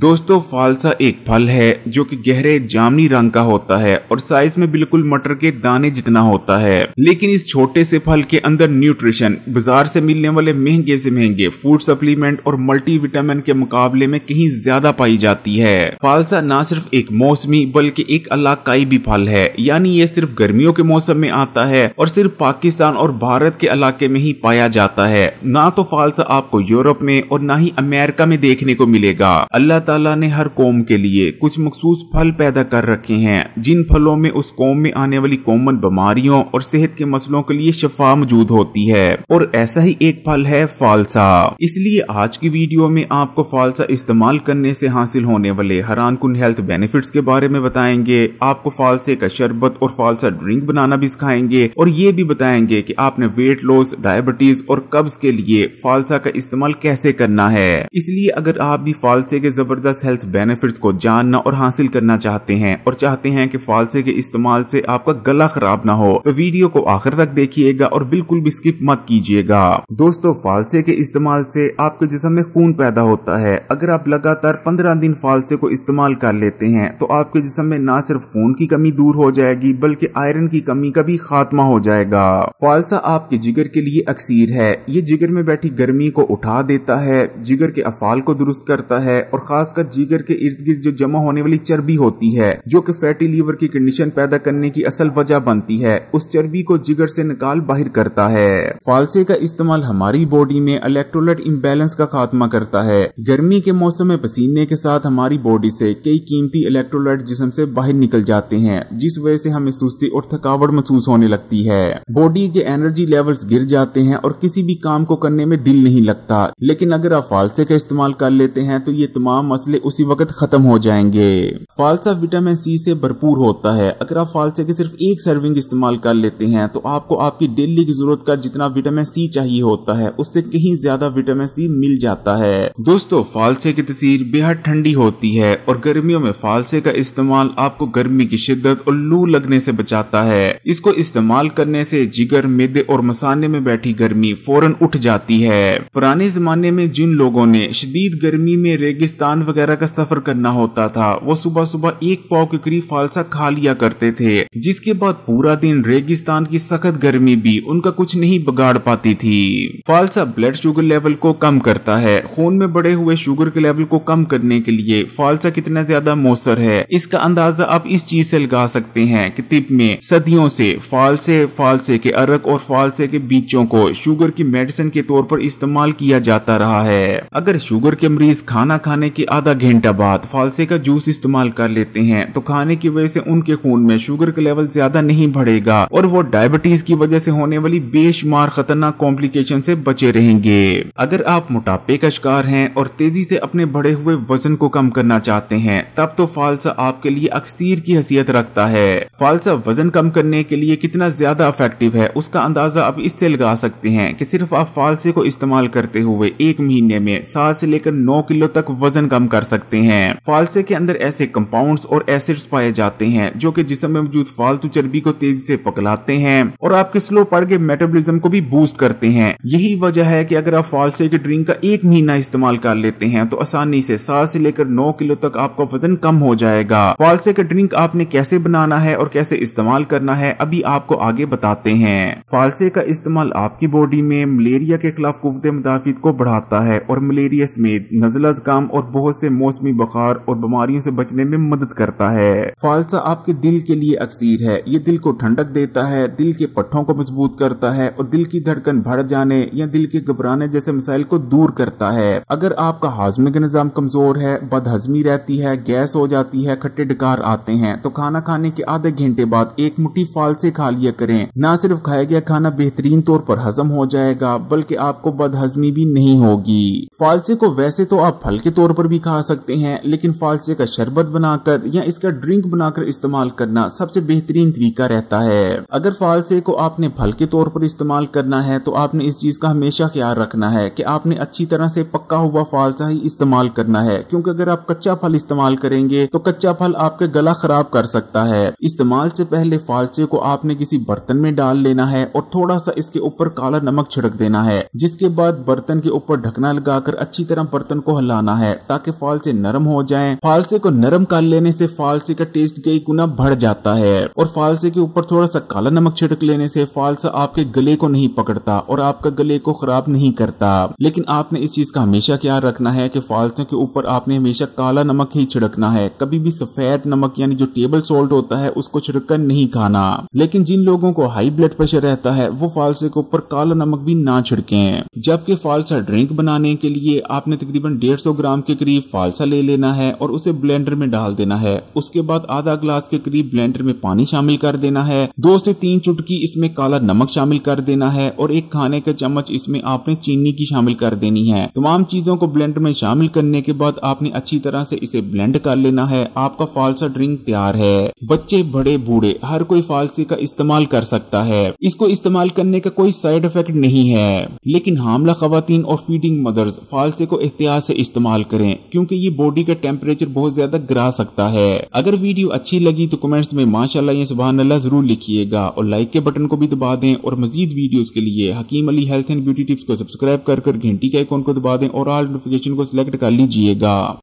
दोस्तों फालसा एक फल है जो कि गहरे जामनी रंग का होता है और साइज में बिल्कुल मटर के दाने जितना होता है लेकिन इस छोटे से फल के अंदर न्यूट्रिशन बाजार से मिलने वाले महंगे से महंगे फूड सप्लीमेंट और मल्टीविटामिन के मुकाबले में कहीं ज्यादा पाई जाती है फालसा न सिर्फ एक मौसमी बल्कि एक इलाकाई भी फल है यानी ये सिर्फ गर्मियों के मौसम में आता है और सिर्फ पाकिस्तान और भारत के इलाके में ही पाया जाता है न तो फालसा आपको यूरोप में और न ही अमेरिका में देखने को मिलेगा अल्लाह ताला ने हर कौम के लिए कुछ मखसूस फल पैदा कर रखे हैं जिन फलों में उस कौम में आने वाली कॉमन बीमारियों और सेहत के मसलों के लिए शफा मौजूद होती है और ऐसा ही एक फल है फालसा इसलिए आज की वीडियो में आपको फालसा इस्तेमाल करने से हासिल होने वाले हरान कुन हेल्थ बेनिफिट के बारे में बताएंगे आपको फालसे का शरबत और फालसा ड्रिंक बनाना भी सिखाएंगे और ये भी बताएंगे की आपने वेट लॉस डायबिटीज और कब्ज के लिए फालसा का इस्तेमाल कैसे करना है इसलिए अगर आप भी फालसे के जबर ज़बरदस्त हेल्थ बेनिफिट्स को जानना और हासिल करना चाहते हैं और चाहते हैं कि फालसे के इस्तेमाल से आपका गला खराब ना हो तो वीडियो को आखिर तक देखिएगा और बिल्कुल भी स्किप मत कीजिएगा दोस्तों फालसे के इस्तेमाल से आपके जिसम में खून पैदा होता है अगर आप लगातार पंद्रह दिन फालसे को इस्तेमाल कर लेते हैं तो आपके जिसम में न सिर्फ खून की कमी दूर हो जाएगी बल्कि आयरन की कमी का भी खात्मा हो जाएगा फालसा आपके जिगर के लिए अक्सीर है ये जिगर में बैठी गर्मी को उठा देता है जिगर के अफाल को दुरुस्त करता है और खास खासकर जीगर के इर्द गिर्द जो जमा होने वाली चर्बी होती है जो कि फैटी लीवर की कंडीशन पैदा करने की असल वजह बनती है उस चर्बी को जिगर से निकाल बाहर करता है फालसे का इस्तेमाल हमारी बॉडी में इलेक्ट्रोलाइट इम्बेलेंस का खात्मा करता है गर्मी के मौसम में पसीने के साथ हमारी बॉडी से कई कीमती इलेक्ट्रोलाइट जिसम से बाहर निकल जाते हैं जिस वजह से हमें सुस्ती और थकावट महसूस होने लगती है बॉडी के एनर्जी लेवल्स गिर जाते हैं और किसी भी काम को करने में दिल नहीं लगता लेकिन अगर आप फालसे का इस्तेमाल कर लेते हैं तो ये तमाम मसले उसी वक्त खत्म हो जाएंगे फालसा विटामिन सी से भरपूर होता है अगर आप फालसे की सिर्फ एक सर्विंग इस्तेमाल कर लेते हैं तो आपको आपकी डेली की जरूरत का जितना विटामिन सी चाहिए होता है उससे कहीं ज्यादा विटामिन सी मिल जाता है दोस्तों फालसे की तस्वीर बेहद ठंडी होती है और गर्मियों में फालसे का इस्तेमाल आपको गर्मी की शिद्दत और लू लगने से बचाता है इसको इस्तेमाल करने से जिगर मेदे और मसाने में बैठी गर्मी फौरन उठ जाती है पुराने जमाने में जिन लोगों ने शदीद गर्मी में रेगिस्तान लंदन वगैरह का सफर करना होता था वो सुबह सुबह एक पाव के करीब फालसा खा लिया करते थे जिसके बाद पूरा दिन रेगिस्तान की सख्त गर्मी भी उनका कुछ नहीं बिगाड़ पाती थी फालसा ब्लड शुगर लेवल को कम करता है खून में बढ़े हुए शुगर के लेवल को कम करने के लिए फालसा कितना ज्यादा मौसर है इसका अंदाजा आप इस चीज से लगा सकते हैं कि तिब में सदियों से फालसे फालसे के अरक और फालसे के बीचों को शुगर की मेडिसिन के तौर पर इस्तेमाल किया जाता रहा है अगर शुगर के मरीज खाना खाने के के आधा घंटा बाद फालसे का जूस इस्तेमाल कर लेते हैं तो खाने की वजह से उनके खून में शुगर का लेवल ज्यादा नहीं बढ़ेगा और वो डायबिटीज की वजह से होने वाली बेशुमार खतरनाक कॉम्प्लिकेशन से बचे रहेंगे अगर आप मोटापे का शिकार हैं और तेजी से अपने बढ़े हुए वजन को कम करना चाहते हैं तब तो फालसा आपके लिए अक्सर की हैसियत रखता है फालसा वजन कम करने के लिए कितना ज्यादा इफेक्टिव है उसका अंदाजा आप इससे लगा सकते हैं की सिर्फ आप फालसे को इस्तेमाल करते हुए एक महीने में सात से लेकर नौ किलो तक वजन कम कर सकते हैं फालसे के अंदर ऐसे कंपाउंड्स और एसिड्स पाए जाते हैं जो कि जिसम में मौजूद फालतू चर्बी को तेजी से पकलाते हैं और आपके स्लो पड़ के मेटाबोलिज्म को भी बूस्ट करते हैं यही वजह है कि अगर आप फालसे के ड्रिंक का एक महीना इस्तेमाल कर लेते हैं तो आसानी से सात से लेकर नौ किलो तक आपका वजन कम हो जाएगा फालसे का ड्रिंक आपने कैसे बनाना है और कैसे इस्तेमाल करना है अभी आपको आगे बताते हैं फालसे का इस्तेमाल आपकी बॉडी में मलेरिया के खिलाफ कुत मुदाफित को बढ़ाता है और मलेरिया समेत नजला जुकाम और बहुत से मौसमी बुखार और बीमारियों से बचने में मदद करता है फालसा आपके दिल के लिए अक्सर है ये दिल को ठंडक देता है दिल के पट्टों को मजबूत करता है और दिल की धड़कन भर जाने या दिल के घबराने जैसे मसाइल को दूर करता है अगर आपका हाजमे का निज़ाम कमजोर है बदहजमी रहती है गैस हो जाती है खट्टे डकार आते हैं तो खाना खाने के आधे घंटे बाद एक मुठ्ठी फालसे खा लिया करें न सिर्फ खाया गया खाना बेहतरीन तौर पर हजम हो जाएगा बल्कि आपको बदहजमी भी नहीं होगी फालसे को वैसे तो आप फल के तौर पर भी खा सकते हैं लेकिन फालसे का शरबत बनाकर या इसका ड्रिंक बनाकर इस्तेमाल करना सबसे बेहतरीन तरीका रहता है अगर फालसे को आपने फल के तौर पर इस्तेमाल करना है तो आपने इस चीज का हमेशा ख्याल रखना है कि आपने अच्छी तरह से पक्का हुआ फालसा ही इस्तेमाल करना है क्योंकि अगर आप कच्चा फल इस्तेमाल करेंगे तो कच्चा फल आपका गला खराब कर सकता है इस्तेमाल से पहले फालसे को आपने किसी बर्तन में डाल लेना है और थोड़ा सा इसके ऊपर काला नमक छिड़क देना है जिसके बाद बर्तन के ऊपर ढकना लगाकर अच्छी तरह बर्तन को हिलाना है ताकि ताकि फालसे नरम हो जाए फालसे को नरम कर लेने से फालसे का टेस्ट कई गुना बढ़ जाता है और फालसे के ऊपर थोड़ा सा काला नमक छिड़क लेने से फालसा आपके गले को नहीं पकड़ता और आपका गले को खराब नहीं करता लेकिन आपने इस चीज का हमेशा ख्याल रखना है की फालसों के ऊपर आपने हमेशा काला नमक ही छिड़कना है कभी भी सफेद नमक यानी जो टेबल सोल्ट होता है उसको कर नहीं खाना लेकिन जिन लोगों को हाई ब्लड प्रेशर रहता है वो फालसे के ऊपर काला नमक भी ना छिड़के जबकि फालसा ड्रिंक बनाने के लिए आपने तकरीबन डेढ़ ग्राम के करीब करीब फालसा ले लेना है और उसे ब्लेंडर में डाल देना है उसके बाद आधा ग्लास के करीब ब्लेंडर में पानी शामिल कर देना है दो से तीन चुटकी इसमें काला नमक शामिल कर देना है और एक खाने का चम्मच इसमें आपने चीनी की शामिल कर देनी है तमाम चीजों को ब्लेंडर में शामिल करने के बाद आपने अच्छी तरह से इसे ब्लेंड कर लेना है आपका फालसा ड्रिंक तैयार है बच्चे बड़े बूढ़े हर कोई फालसे का इस्तेमाल कर सकता है इसको इस्तेमाल करने का कोई साइड इफेक्ट नहीं है लेकिन हामला खातन और फीडिंग मदर्स फालसे को एहतियात से इस्तेमाल करें क्योंकि ये बॉडी का टेम्परेचर बहुत ज्यादा गिरा सकता है अगर वीडियो अच्छी लगी तो कमेंट्स में माशाल्लाह या सुबह अल्लाह जरूर लिखिएगा और लाइक के बटन को भी दबा दें और मजीद वीडियोस के लिए Hakim Ali health and beauty tips को सब्सक्राइब कर कर घंटी के आइकॉन को दबा दें और ऑल नोटिफिकेशन को सिलेक्ट कर लीजिएगा